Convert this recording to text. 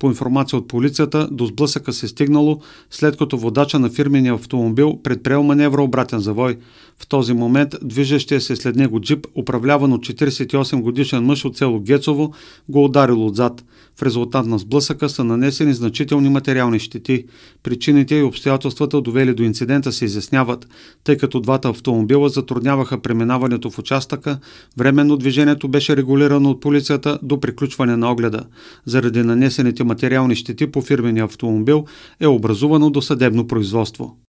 По информация от полицията, до сблъсъка се е стигнало, след като водача на фирмения автомобил предприел маневра обратен завой. В този момент движещия се след него джип, управляван от 48 годишен мъж от село Гецово, го ударил отзад. В резултат на сблъсъка са нанесени значителни материални щети. Причините и обстоятелствата довели до инцидента се изясняват, тъй като двата автомобила затрудняваха преминаването в участъка, временно движението беше регулирано от полицията до приключване на огледа. Заради нанесените материални щети по фирмения автомобил е образувано до съдебно производство.